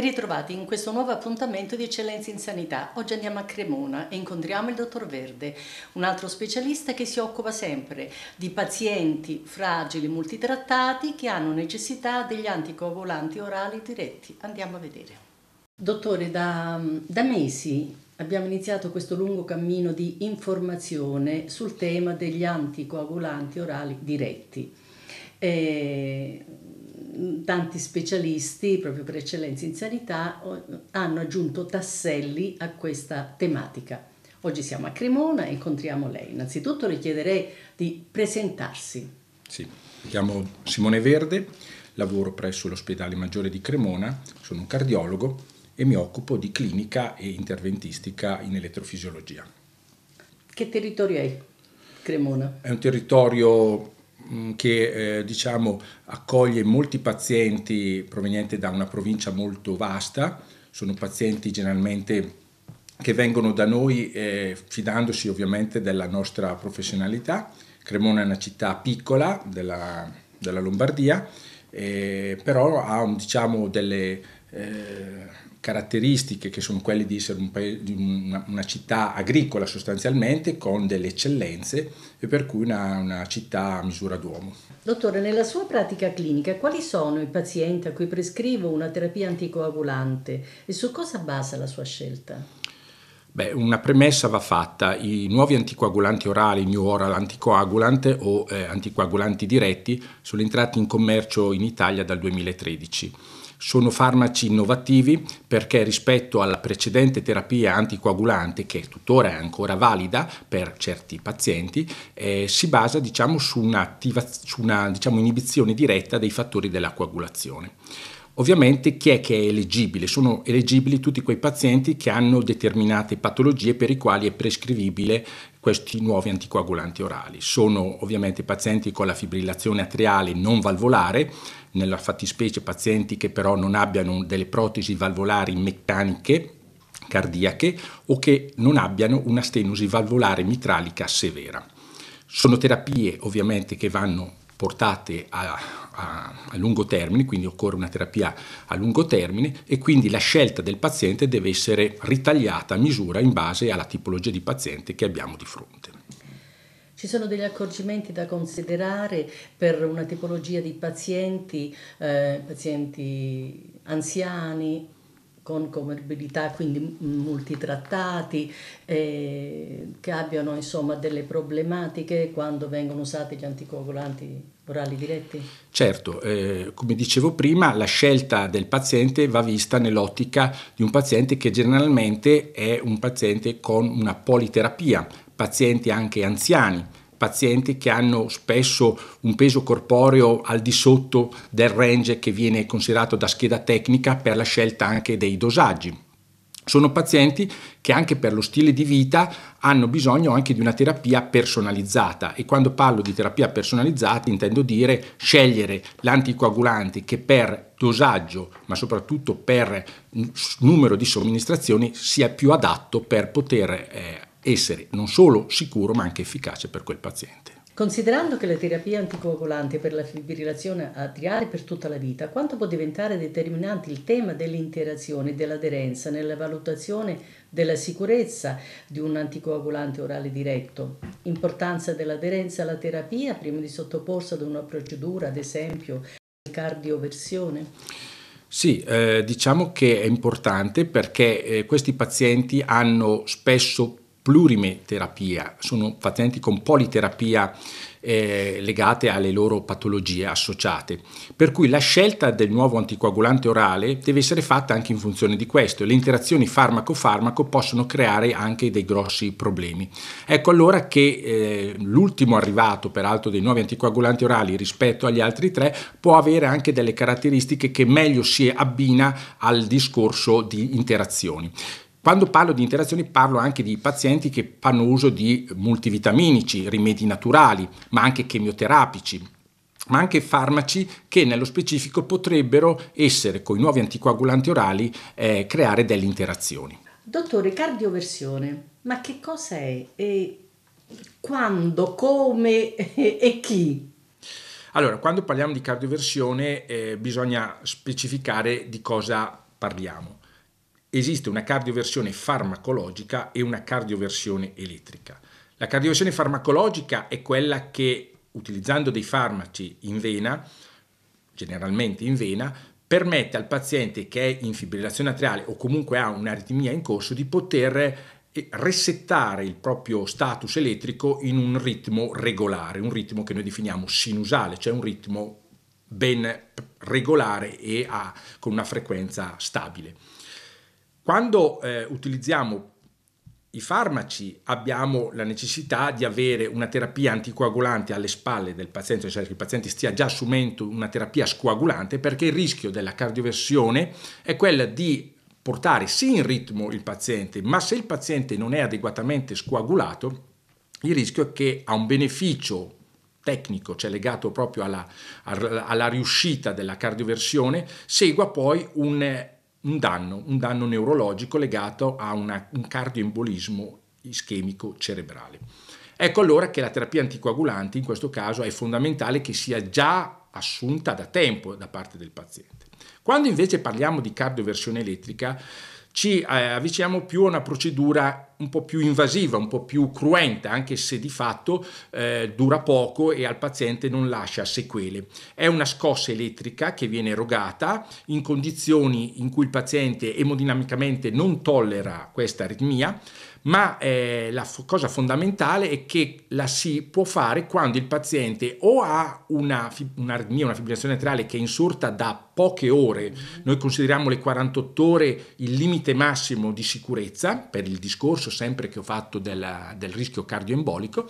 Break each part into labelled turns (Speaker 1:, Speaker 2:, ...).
Speaker 1: Ben ritrovati in questo nuovo appuntamento di Eccellenza in Sanità. Oggi andiamo a Cremona e incontriamo il dottor Verde, un altro specialista che si occupa sempre di pazienti fragili multitrattati che hanno necessità degli anticoagulanti orali diretti. Andiamo a vedere. Dottore, da, da mesi abbiamo iniziato questo lungo cammino di informazione sul tema degli anticoagulanti orali diretti. Eh, tanti specialisti, proprio per eccellenza in sanità, hanno aggiunto tasselli a questa tematica. Oggi siamo a Cremona e incontriamo lei. Innanzitutto le chiederei di presentarsi.
Speaker 2: Sì, mi chiamo Simone Verde, lavoro presso l'ospedale maggiore di Cremona, sono un cardiologo e mi occupo di clinica e interventistica in elettrofisiologia.
Speaker 1: Che territorio è Cremona?
Speaker 2: È un territorio Mm, che eh, diciamo, accoglie molti pazienti provenienti da una provincia molto vasta, sono pazienti generalmente che vengono da noi eh, fidandosi ovviamente della nostra professionalità. Cremona è una città piccola della, della Lombardia, eh, però ha diciamo, delle eh, caratteristiche che sono quelle di essere un paese, di una, una, città agricola sostanzialmente con delle eccellenze e per cui una, una, città a misura d'uomo.
Speaker 1: Dottore, nella sua pratica clinica quali sono i pazienti a cui prescrivo una terapia anticoagulante e su cosa basa la sua scelta?
Speaker 2: Beh, una premessa va fatta, i nuovi anticoagulanti orali, new oral anticoagulant o eh, anticoagulanti diretti sono entrati in commercio in Italia dal 2013 sono farmaci innovativi perché rispetto alla precedente terapia anticoagulante, che tuttora è ancora valida per certi pazienti, eh, si basa diciamo, su una, su una diciamo, inibizione diretta dei fattori della coagulazione. Ovviamente chi è che è elegibile? Sono elegibili tutti quei pazienti che hanno determinate patologie per i quali è prescrivibile questi nuovi anticoagulanti orali. Sono ovviamente pazienti con la fibrillazione atriale non valvolare, nella fattispecie pazienti che però non abbiano delle protesi valvolari meccaniche cardiache o che non abbiano una stenosi valvolare mitralica severa. Sono terapie ovviamente che vanno portate a a, a lungo termine, quindi occorre una terapia a lungo termine e quindi la scelta del paziente deve essere ritagliata a misura in base alla tipologia di paziente che abbiamo di fronte.
Speaker 1: Ci sono degli accorgimenti da considerare per una tipologia di pazienti, eh, pazienti anziani, con comorbidità, quindi multitrattati, eh, che abbiano insomma delle problematiche quando vengono usati gli anticoagulanti orali diretti?
Speaker 2: Certo, eh, come dicevo prima, la scelta del paziente va vista nell'ottica di un paziente che generalmente è un paziente con una politerapia, pazienti anche anziani pazienti che hanno spesso un peso corporeo al di sotto del range che viene considerato da scheda tecnica per la scelta anche dei dosaggi. Sono pazienti che anche per lo stile di vita hanno bisogno anche di una terapia personalizzata e quando parlo di terapia personalizzata intendo dire scegliere l'anticoagulante che per dosaggio ma soprattutto per numero di somministrazioni sia più adatto per poter eh, essere non solo sicuro ma anche efficace per quel paziente.
Speaker 1: Considerando che la terapia anticoagolante per la fibrillazione atriale per tutta la vita, quanto può diventare determinante il tema dell'interazione e dell'aderenza nella valutazione della sicurezza di un anticoagulante orale diretto? Importanza dell'aderenza alla terapia prima di sottoporsi ad una procedura, ad esempio, di cardioversione?
Speaker 2: Sì, eh, diciamo che è importante perché eh, questi pazienti hanno spesso plurime terapia, sono pazienti con politerapia eh, legate alle loro patologie associate, per cui la scelta del nuovo anticoagulante orale deve essere fatta anche in funzione di questo, le interazioni farmaco-farmaco possono creare anche dei grossi problemi. Ecco allora che eh, l'ultimo arrivato peraltro dei nuovi anticoagulanti orali rispetto agli altri tre può avere anche delle caratteristiche che meglio si abbina al discorso di interazioni. Quando parlo di interazioni parlo anche di pazienti che fanno uso di multivitaminici, rimedi naturali, ma anche chemioterapici, ma anche farmaci che nello specifico potrebbero essere, con i nuovi anticoagulanti orali, eh, creare delle interazioni.
Speaker 1: Dottore, cardioversione, ma che cosa è? E quando, come e chi?
Speaker 2: Allora, quando parliamo di cardioversione eh, bisogna specificare di cosa parliamo esiste una cardioversione farmacologica e una cardioversione elettrica. La cardioversione farmacologica è quella che, utilizzando dei farmaci in vena, generalmente in vena, permette al paziente che è in fibrillazione atriale o comunque ha un'aritmia in corso di poter eh, resettare il proprio status elettrico in un ritmo regolare, un ritmo che noi definiamo sinusale, cioè un ritmo ben regolare e a, con una frequenza stabile. Quando eh, utilizziamo i farmaci abbiamo la necessità di avere una terapia anticoagulante alle spalle del paziente, cioè che il paziente stia già assumendo una terapia scoagulante perché il rischio della cardioversione è quello di portare sì in ritmo il paziente, ma se il paziente non è adeguatamente scoagulato, il rischio è che ha un beneficio tecnico, cioè legato proprio alla, alla riuscita della cardioversione, segua poi un un danno, un danno neurologico legato a una, un cardioembolismo ischemico cerebrale. Ecco allora che la terapia anticoagulante in questo caso è fondamentale che sia già assunta da tempo da parte del paziente. Quando invece parliamo di cardioversione elettrica ci eh, avviciniamo più a una procedura un po' più invasiva, un po' più cruenta, anche se di fatto eh, dura poco e al paziente non lascia sequele. È una scossa elettrica che viene erogata in condizioni in cui il paziente emodinamicamente non tollera questa aritmia, ma eh, la f- cosa fondamentale è che la si può fare quando il paziente o ha una, fib- un'aritmia, una fibrillazione atriale che è insorta da poche ore, mm-hmm. noi consideriamo le 48 ore il limite massimo di sicurezza per il discorso discorso sempre che ho fatto della, del rischio cardioembolico,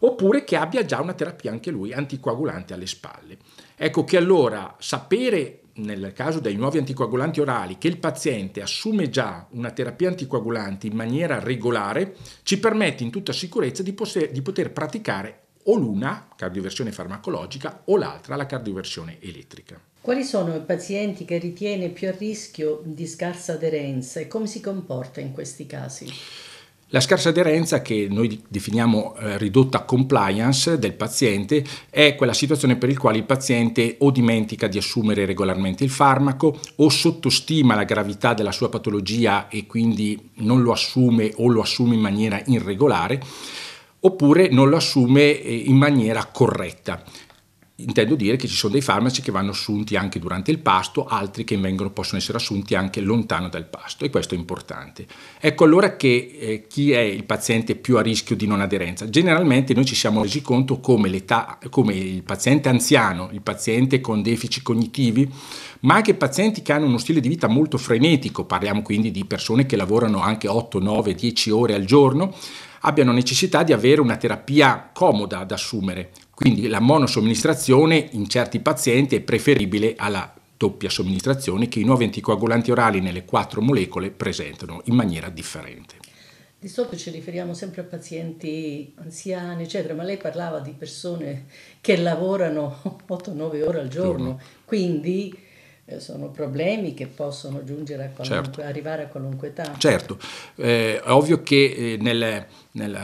Speaker 2: oppure che abbia già una terapia anche lui anticoagulante alle spalle. Ecco che allora sapere nel caso dei nuovi anticoagulanti orali che il paziente assume già una terapia anticoagulante in maniera regolare ci permette in tutta sicurezza di, poter, di poter praticare o l'una, cardioversione farmacologica, o l'altra, la cardioversione elettrica.
Speaker 1: Quali sono i pazienti che ritiene più a rischio di scarsa aderenza e come si comporta in questi casi?
Speaker 2: La scarsa aderenza, che noi definiamo eh, ridotta compliance del paziente, è quella situazione per il quale il paziente o dimentica di assumere regolarmente il farmaco o sottostima la gravità della sua patologia e quindi non lo assume o lo assume in maniera irregolare oppure non lo assume eh, in maniera corretta. Intendo dire che ci sono dei farmaci che vanno assunti anche durante il pasto, altri che vengono, possono essere assunti anche lontano dal pasto e questo è importante. Ecco allora che eh, chi è il paziente più a rischio di non aderenza? Generalmente noi ci siamo resi conto come, come il paziente anziano, il paziente con deficit cognitivi, ma anche pazienti che hanno uno stile di vita molto frenetico, parliamo quindi di persone che lavorano anche 8, 9, 10 ore al giorno, abbiano necessità di avere una terapia comoda da assumere quindi la monosomministrazione in certi pazienti è preferibile alla doppia somministrazione che i nuovi anticoagulanti orali nelle quattro molecole presentano in maniera differente.
Speaker 1: Di solito ci riferiamo sempre a pazienti anziani, eccetera, ma lei parlava di persone che lavorano 8-9 ore al giorno, giorno. quindi eh, sono problemi che possono giungere a qualunque, certo. arrivare a qualunque età. Certo,
Speaker 2: eh, è ovvio che eh, nel, nel,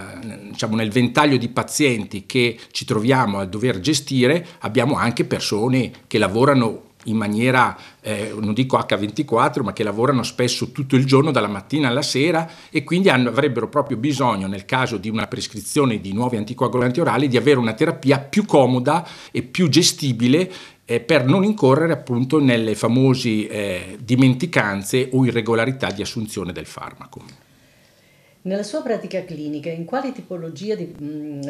Speaker 2: diciamo, nel, ventaglio di pazienti che ci troviamo a dover gestire abbiamo anche persone che lavorano in maniera, eh, non dico H24, ma che lavorano spesso tutto il giorno, dalla mattina alla sera, e quindi hanno, avrebbero proprio bisogno, nel caso di una prescrizione di nuovi anticoagulanti orali, di avere una terapia più comoda e più gestibile eh, per non incorrere appunto nelle famose eh, dimenticanze o irregolarità di assunzione del farmaco.
Speaker 1: Nella sua pratica clinica, in quale tipologia di,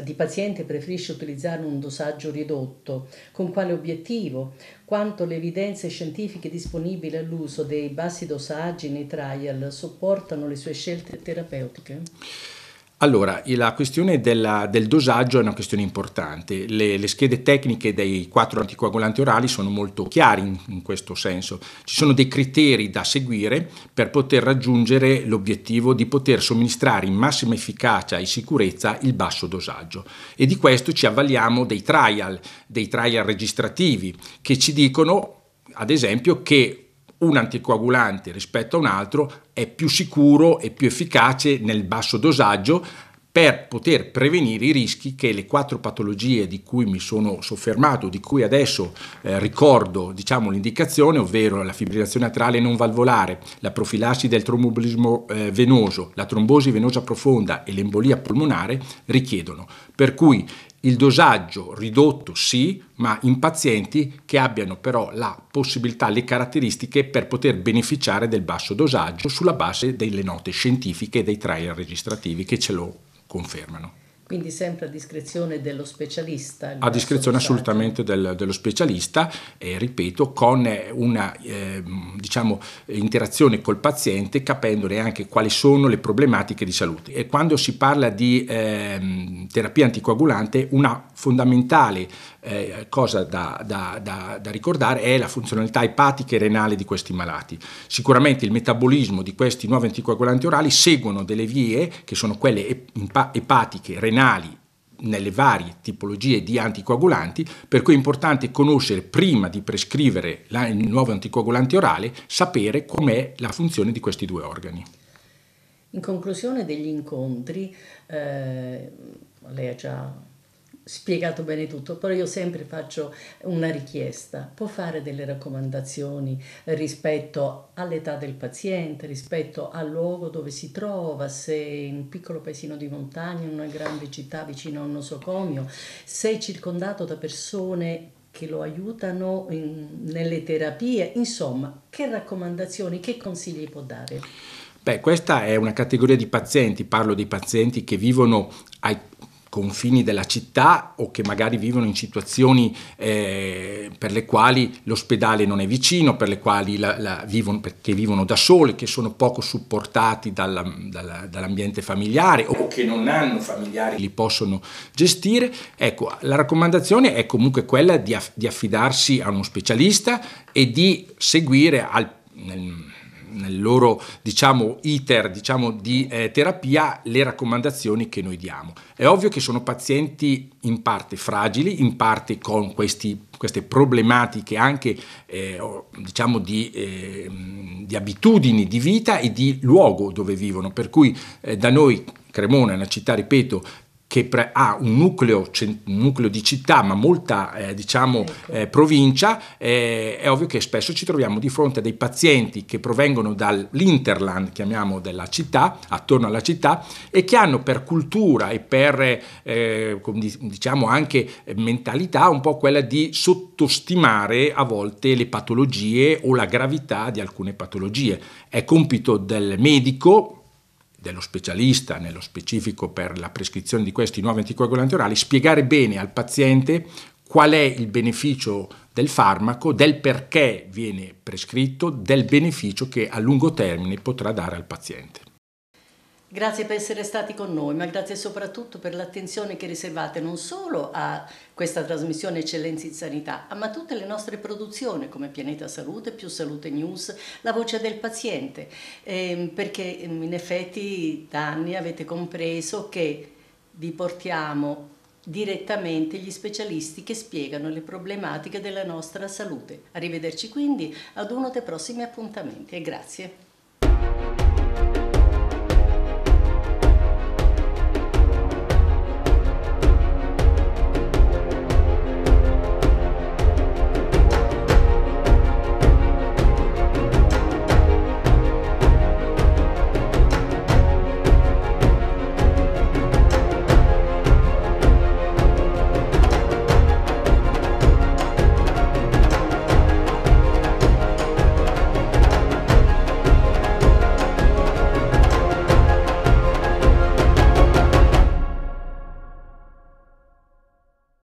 Speaker 1: di, paziente preferisce utilizzare un dosaggio ridotto? Con quale obiettivo? Quanto le evidenze scientifiche disponibili all'uso dei bassi dosaggi nei trial supportano le sue scelte terapeutiche?
Speaker 2: Allora, la questione della, del dosaggio è una questione importante. Le, le, schede tecniche dei quattro anticoagulanti orali sono molto chiari in, in, questo senso. Ci sono dei criteri da seguire per poter raggiungere l'obiettivo di poter somministrare in massima efficacia e sicurezza il basso dosaggio. E di questo ci avvaliamo dei trial, dei trial registrativi, che ci dicono, ad esempio, che un anticoagulante rispetto a un altro è più sicuro e più efficace nel basso dosaggio per poter prevenire i rischi che le quattro patologie di cui mi sono soffermato, di cui adesso eh, ricordo diciamo, l'indicazione, ovvero la fibrillazione atrale non valvolare, la profilassi del trombolismo eh, venoso, la trombosi venosa profonda e l'embolia polmonare, richiedono. Per cui il dosaggio ridotto sì, ma in pazienti che abbiano però la possibilità, le caratteristiche per poter beneficiare del basso dosaggio sulla base delle note scientifiche e dei trial registrativi che ce lo confermano.
Speaker 1: Quindi sempre a discrezione dello specialista. A
Speaker 2: discrezione assolutamente del, dello specialista e ripeto con eh, una eh, diciamo, interazione col paziente capendone anche quali sono le problematiche di salute. E quando si parla di eh, terapia anticoagulante una fondamentale eh, cosa da, da, da, da, ricordare è la funzionalità epatica e renale di questi malati. Sicuramente il metabolismo di questi nuovi anticoagulanti orali seguono delle vie che sono quelle epatiche, renali nelle varie tipologie di anticoagulanti, per cui è importante conoscere prima di prescrivere la, il nuovo anticoagulante orale, sapere com'è la funzione di questi due organi.
Speaker 1: In conclusione degli incontri, eh, lei ha già spiegato bene tutto, però io sempre faccio una richiesta, può fare delle raccomandazioni rispetto all'età del paziente, rispetto al luogo dove si trova, se in un piccolo paesino di montagna, in una grande città vicino a un nosocomio, se è circondato da persone che lo aiutano in, nelle terapie, insomma, che raccomandazioni, che consigli può dare?
Speaker 2: Beh, questa è una categoria di pazienti, parlo dei pazienti che vivono ai confini della città o che magari vivono in situazioni eh, per le quali l'ospedale non è vicino, per le quali la, la vivono, perché vivono da soli, che sono poco supportati dalla, dalla, dall'ambiente familiare o che non hanno familiari che li possono gestire. Ecco, la raccomandazione è comunque quella di, aff- di affidarsi a uno specialista e di seguire al, nel, nel loro diciamo, iter diciamo, di eh, terapia le raccomandazioni che noi diamo. È ovvio che sono pazienti in parte fragili, in parte con questi, queste problematiche anche eh, diciamo di, eh, di, abitudini di vita e di luogo dove vivono, per cui eh, da noi Cremona è una città, ripeto, che pre- ha un nucleo, cent- nucleo, di città ma molta eh, diciamo, ecco. eh, provincia, eh, è ovvio che spesso ci troviamo di fronte a dei pazienti che provengono dall'interland, chiamiamo, della città, attorno alla città, e che hanno per cultura e per eh, diciamo anche mentalità un po' quella di sottostimare a volte le patologie o la gravità di alcune patologie. È compito del medico, dello specialista, nello specifico per la prescrizione di questi nuovi anticoagulanti orali, spiegare bene al paziente qual è il beneficio del farmaco, del perché viene prescritto, del beneficio che a lungo termine potrà dare al paziente.
Speaker 1: Grazie per essere stati con noi, ma grazie soprattutto per l'attenzione che riservate non solo a questa trasmissione Eccellenza in Sanità, ma a tutte le nostre produzioni come Pianeta Salute, Più Salute News, La Voce del Paziente, eh, perché ehm, in effetti da anni avete compreso che vi portiamo direttamente gli specialisti che spiegano le problematiche della nostra salute. Arrivederci quindi ad uno dei prossimi appuntamenti e grazie.